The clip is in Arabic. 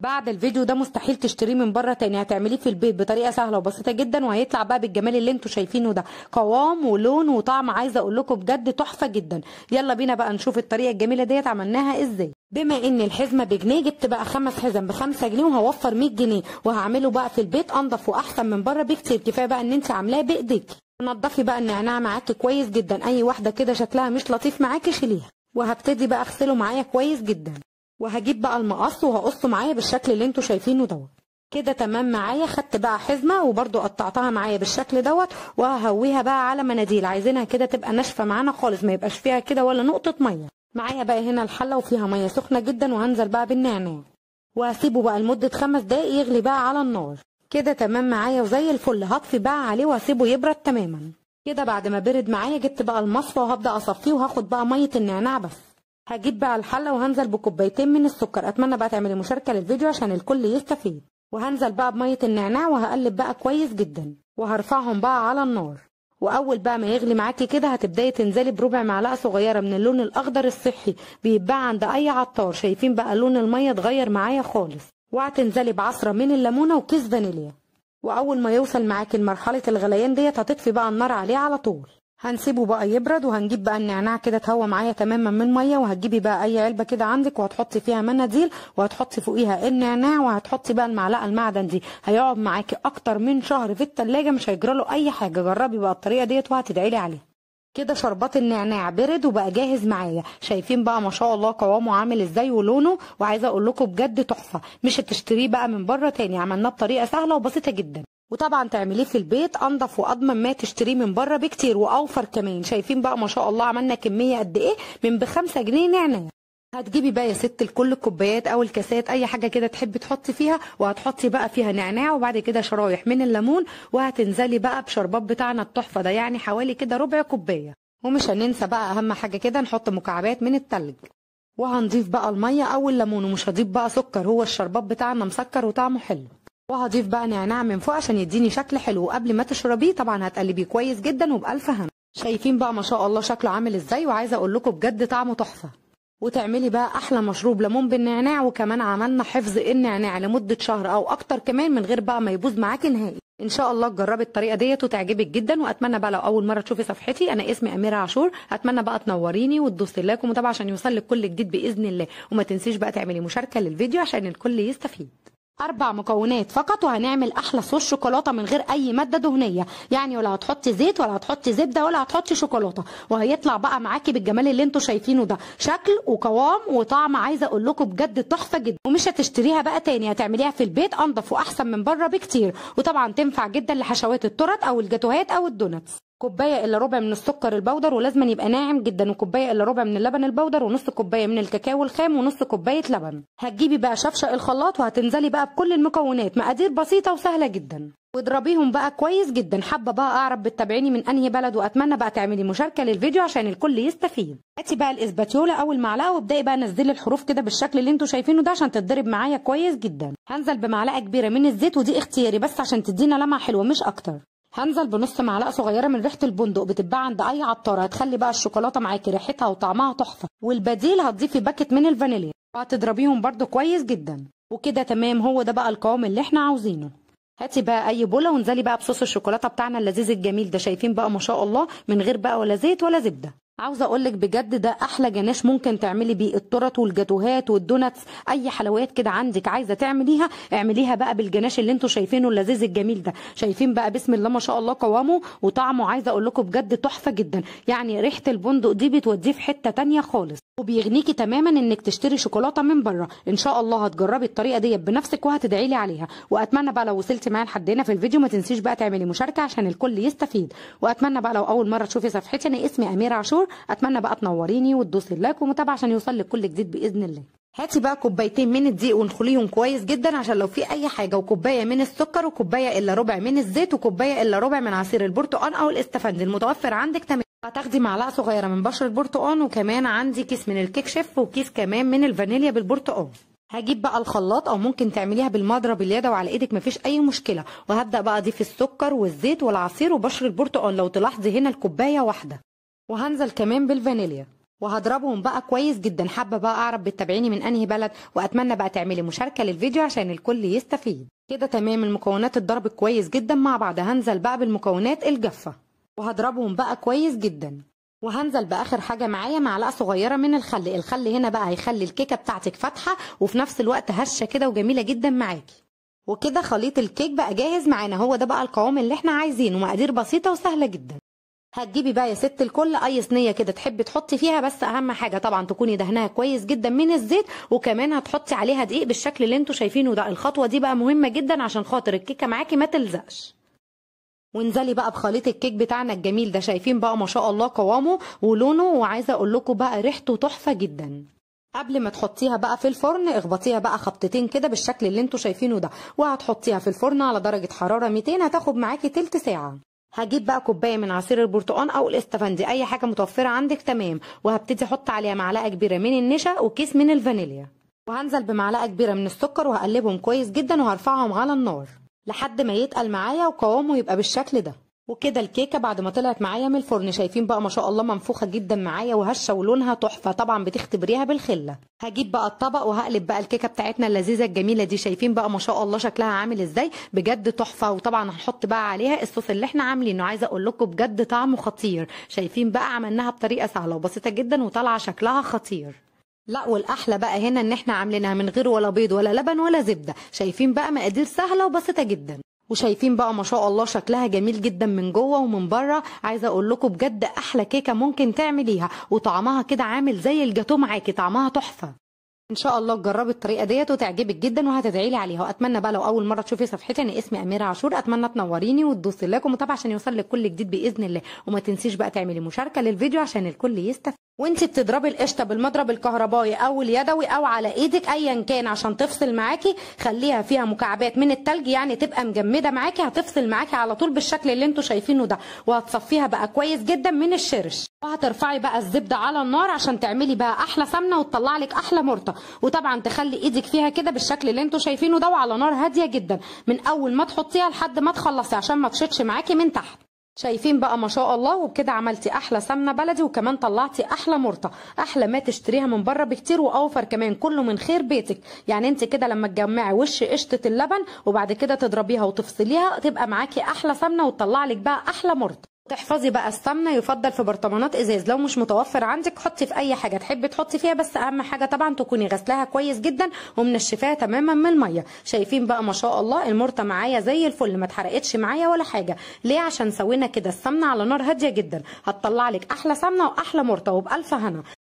بعد الفيديو ده مستحيل تشتريه من بره تاني هتعمليه في البيت بطريقه سهله وبسيطه جدا وهيطلع بقى بالجمال اللي انتوا شايفينه ده قوام ولون وطعم عايزه اقول لكم بجد تحفه جدا يلا بينا بقى نشوف الطريقه الجميله ديت عملناها ازاي بما ان الحزمه بجنيه جبت بقى خمس حزم ب 5 جنيه وهوفر 100 جنيه وهعمله بقى في البيت انضف واحسن من بره بكتير كفايه بقى ان انت عاملاه بايديك نضفي بقى النعناع معاكي كويس جدا اي واحده كده شكلها مش لطيف معاكي شيليها وهبتدي بقى اغسله معايا كويس جدا وهجيب بقى المقص وهقصه معايا بالشكل اللي انتوا شايفينه دوت كده تمام معايا خدت بقى حزمه وبرده قطعتها معايا بالشكل دوت وههويها بقى على مناديل عايزينها كده تبقى ناشفه معانا خالص ما يبقاش فيها كده ولا نقطه ميه معايا بقى هنا الحله وفيها ميه سخنه جدا وهنزل بقى بالنعناع وهسيبه بقى لمده خمس دقايق يغلي بقى على النار كده تمام معايا وزي الفل هطفي بقى عليه وهسيبه يبرد تماما كده بعد ما برد معايا جبت بقى المصفى وهبدا اصفيه وهاخد بقى ميه النعناع بس هجيب بقى الحله وهنزل بكوبايتين من السكر اتمنى بقى تعملي مشاركه للفيديو عشان الكل يستفيد وهنزل بقى بميه النعناع وهقلب بقى كويس جدا وهرفعهم بقى على النار واول بقى ما يغلي معاكي كده هتبداي تنزلي بربع معلقه صغيره من اللون الاخضر الصحي بيتباع عند اي عطار شايفين بقى لون الميه اتغير معايا خالص وهتنزلي بعصره من الليمونه وكيس فانيليا واول ما يوصل معاكي لمرحله الغليان ديت هتطفي بقى النار عليه على طول هنسيبه بقى يبرد وهنجيب بقى النعناع كده اتهوى معايا تماما من ميه وهتجيبي بقى اي علبه كده عندك وهتحطي فيها مناديل وهتحطي فوقيها النعناع وهتحطي بقى المعلقه المعدن دي هيقعد معاكي اكتر من شهر في التلاجة مش هيجرى له اي حاجه جربي بقى الطريقه ديت وهتدعي لي عليها كده شربات النعناع برد وبقى جاهز معايا شايفين بقى ما شاء الله قوامه عامل ازاي ولونه وعايزه اقول لكم بجد تحفه مش هتشتريه بقى من بره تاني عملناه بطريقه سهله وبسيطه جدا وطبعا تعمليه في البيت انضف واضمن ما تشتريه من بره بكتير واوفر كمان شايفين بقى ما شاء الله عملنا كميه قد ايه من بخمسة جنيه نعناع هتجيبي بقى يا ست لكل الكوبايات او الكاسات اي حاجه كده تحبي تحطي فيها وهتحطي بقى فيها نعناع وبعد كده شرايح من الليمون وهتنزلي بقى بشربات بتاعنا التحفه ده يعني حوالي كده ربع كوبايه ومش هننسى بقى اهم حاجه كده نحط مكعبات من التلج وهنضيف بقى الميه او الليمون ومش هضيف بقى سكر هو الشربات بتاعنا مسكر وطعمه حلو وهضيف بقى نعناع من فوق عشان يديني شكل حلو وقبل ما تشربيه طبعا هتقلبيه كويس جدا وبألف هم شايفين بقى ما شاء الله شكله عامل ازاي وعايزه اقول لكم بجد طعمه تحفه وتعملي بقى احلى مشروب ليمون بالنعناع وكمان عملنا حفظ النعناع لمده شهر او اكتر كمان من غير بقى ما يبوظ معاكي نهائي ان شاء الله تجربي الطريقه ديت وتعجبك جدا واتمنى بقى لو اول مره تشوفي صفحتي انا اسمي اميره عاشور اتمنى بقى تنوريني وتدوسي لايك ومتابعه عشان يوصل لك كل جديد باذن الله وما تنسيش بقى تعملي مشاركه للفيديو عشان الكل يستفيد اربع مكونات فقط وهنعمل احلى صوص شوكولاته من غير اي ماده دهنيه يعني ولا هتحطي زيت ولا هتحطي زبده ولا هتحطي شوكولاته وهيطلع بقى معاكي بالجمال اللي انتوا شايفينه ده شكل وقوام وطعم عايزه اقول لكم بجد تحفه جدا ومش هتشتريها بقى تاني هتعمليها في البيت انضف واحسن من بره بكتير وطبعا تنفع جدا لحشوات الترط او الجاتوهات او الدوناتس كوبايه الا ربع من السكر البودر ولازم يبقى ناعم جدا وكوبايه الا ربع من اللبن البودر ونص كوبايه من الكاكاو الخام ونص كوبايه لبن هتجيبي بقى شفشق الخلاط وهتنزلي بقى بكل المكونات مقادير بسيطه وسهله جدا واضربيهم بقى كويس جدا حابه بقى اعرف بتتابعيني من انهي بلد واتمنى بقى تعملي مشاركه للفيديو عشان الكل يستفيد هاتي بقى الاسباتيولا او المعلقه وابداي بقى نزلي الحروف كده بالشكل اللي انتوا شايفينه ده عشان تتضرب معايا كويس جدا هنزل بمعلقه كبيره من الزيت ودي اختياري بس عشان تدينا لمعه حلوه مش اكتر هنزل بنص معلقه صغيره من ريحه البندق بتتباع عند اي عطاره هتخلي بقى الشوكولاته معاكي ريحتها وطعمها تحفه والبديل هتضيفي باكت من الفانيليا وهتضربيهم برده كويس جدا وكده تمام هو ده بقى القوام اللي احنا عاوزينه هاتي بقى اي بوله وانزلي بقى بصوص الشوكولاته بتاعنا اللذيذ الجميل ده شايفين بقى ما شاء الله من غير بقى ولا زيت ولا زبده عاوزه اقول لك بجد ده احلى جناش ممكن تعملي بيه التورت والجاتوهات والدوناتس اي حلويات كده عندك عايزه تعمليها اعمليها بقى بالجناش اللي انتوا شايفينه اللذيذ الجميل ده شايفين بقى بسم الله ما شاء الله قوامه وطعمه عايزه اقول لكم بجد تحفه جدا يعني ريحه البندق دي بتوديه في حته تانية خالص وبيغنيكي تماما انك تشتري شوكولاته من بره ان شاء الله هتجربي الطريقه ديت بنفسك وهتدعي لي عليها واتمنى بقى لو وصلتي معايا لحد هنا في الفيديو ما تنسيش بقى تعملي مشاركه عشان الكل يستفيد واتمنى بقى لو اول مره تشوفي صفحتي انا اسمي اميره عاشور اتمنى بقى تنوريني وتدوسي اللايك ومتابعه عشان يوصل لك كل جديد باذن الله هاتي بقى كوبايتين من الدقيق وانخليهم كويس جدا عشان لو في اي حاجه وكوبايه من السكر وكوبايه الا ربع من الزيت وكوبايه الا ربع من عصير البرتقال او الاستفند المتوفر عندك تمام هتاخدي معلقه صغيره من بشر البرتقال وكمان عندي كيس من الكيك شيف وكيس كمان من الفانيليا بالبرتقال هجيب بقى الخلاط او ممكن تعمليها بالمضرب اليد وعلى ايدك مفيش اي مشكله وهبدا بقى اضيف السكر والزيت والعصير وبشر البرتقال لو تلاحظي هنا الكوبايه واحده وهنزل كمان بالفانيليا وهضربهم بقى كويس جدا حابه بقى اعرف بتتابعيني من انهي بلد واتمنى بقى تعملي مشاركه للفيديو عشان الكل يستفيد كده تمام المكونات اتضربت كويس جدا مع بعض هنزل بقى بالمكونات الجافه وهضربهم بقى كويس جدا وهنزل باخر حاجه معايا معلقه صغيره من الخل الخل هنا بقى هيخلي الكيكه بتاعتك فاتحه وفي نفس الوقت هشه كده وجميله جدا معاكي وكده خليط الكيك بقى جاهز معانا هو ده بقى القوام اللي احنا عايزينه مقادير بسيطه وسهله جدا هتجيبي بقى يا ست الكل اي صينيه كده تحبي تحطي فيها بس اهم حاجه طبعا تكوني دهناها كويس جدا من الزيت وكمان هتحطي عليها دقيق بالشكل اللي انتوا شايفينه ده الخطوه دي بقى مهمه جدا عشان خاطر الكيكه معاكي ما تلزقش وانزلي بقى بخليط الكيك بتاعنا الجميل ده شايفين بقى ما شاء الله قوامه ولونه وعايزه اقول لكم بقى ريحته تحفه جدا قبل ما تحطيها بقى في الفرن اخبطيها بقى خبطتين كده بالشكل اللي انتوا شايفينه ده وهتحطيها في الفرن على درجه حراره 200 هتاخد معاكي تلت ساعه هجيب بقى كوبايه من عصير البرتقال او الاستفندي اي حاجه متوفره عندك تمام وهبتدي احط عليها معلقه كبيره من النشا وكيس من الفانيليا وهنزل بمعلقه كبيره من السكر وهقلبهم كويس جدا وهرفعهم على النار لحد ما يتقل معايا وقوامه يبقى بالشكل ده وكده الكيكه بعد ما طلعت معايا من الفرن شايفين بقى ما شاء الله منفوخه جدا معايا وهشه ولونها تحفه طبعا بتختبريها بالخله هجيب بقى الطبق وهقلب بقى الكيكه بتاعتنا اللذيذه الجميله دي شايفين بقى ما شاء الله شكلها عامل ازاي بجد تحفه وطبعا هنحط بقى عليها الصوص اللي احنا عاملينه عايزه اقول لكم بجد طعمه خطير شايفين بقى عملناها بطريقه سهله وبسيطه جدا وطالعه شكلها خطير لا والاحلى بقى هنا ان احنا عاملينها من غير ولا بيض ولا لبن ولا زبده شايفين بقى مقادير سهله وبسيطه جدا وشايفين بقى ما شاء الله شكلها جميل جدا من جوه ومن بره عايزه اقول لكم بجد احلى كيكه ممكن تعمليها وطعمها كده عامل زي الجاتو معاكي طعمها تحفه ان شاء الله تجربي الطريقه ديت وتعجبك جدا وهتدعي لي عليها واتمنى بقى لو اول مره تشوفي صفحتي انا اسمي اميره عاشور اتمنى تنوريني وتدوسي لايك ومتابعه عشان يوصل لك كل جديد باذن الله وما تنسيش بقى تعملي مشاركه للفيديو عشان الكل يستفيد وانت بتضربي القشطه بالمضرب الكهربائي او اليدوي او على ايدك ايا كان عشان تفصل معاكي خليها فيها مكعبات من التلج يعني تبقى مجمده معاكي هتفصل معاكي على طول بالشكل اللي انتوا شايفينه ده وهتصفيها بقى كويس جدا من الشرش وهترفعي بقى الزبده على النار عشان تعملي بقى احلى سمنه وتطلع لك احلى مرطه وطبعا تخلي ايدك فيها كده بالشكل اللي انتوا شايفينه ده وعلى نار هاديه جدا من اول ما تحطيها لحد ما تخلصي عشان ما تشطش معاكي من تحت شايفين بقى ما شاء الله وبكده عملتي احلى سمنه بلدي وكمان طلعتي احلى مرطه احلى ما تشتريها من بره بكتير واوفر كمان كله من خير بيتك يعني انت كده لما تجمعي وش قشطه اللبن وبعد كده تضربيها وتفصليها تبقى معاكي احلى سمنه وتطلع لك بقى احلى مرطه تحفظي بقى السمنه يفضل في برطمانات ازاز لو مش متوفر عندك حطي في اي حاجه تحبي تحطي فيها بس اهم حاجه طبعا تكوني غسلاها كويس جدا ومنشفاها تماما من الميه شايفين بقى ما شاء الله المرته معايا زي الفل ما اتحرقتش معايا ولا حاجه ليه عشان سوينا كده السمنه على نار هاديه جدا هتطلع لك احلى سمنه واحلى مرته وبالف هنا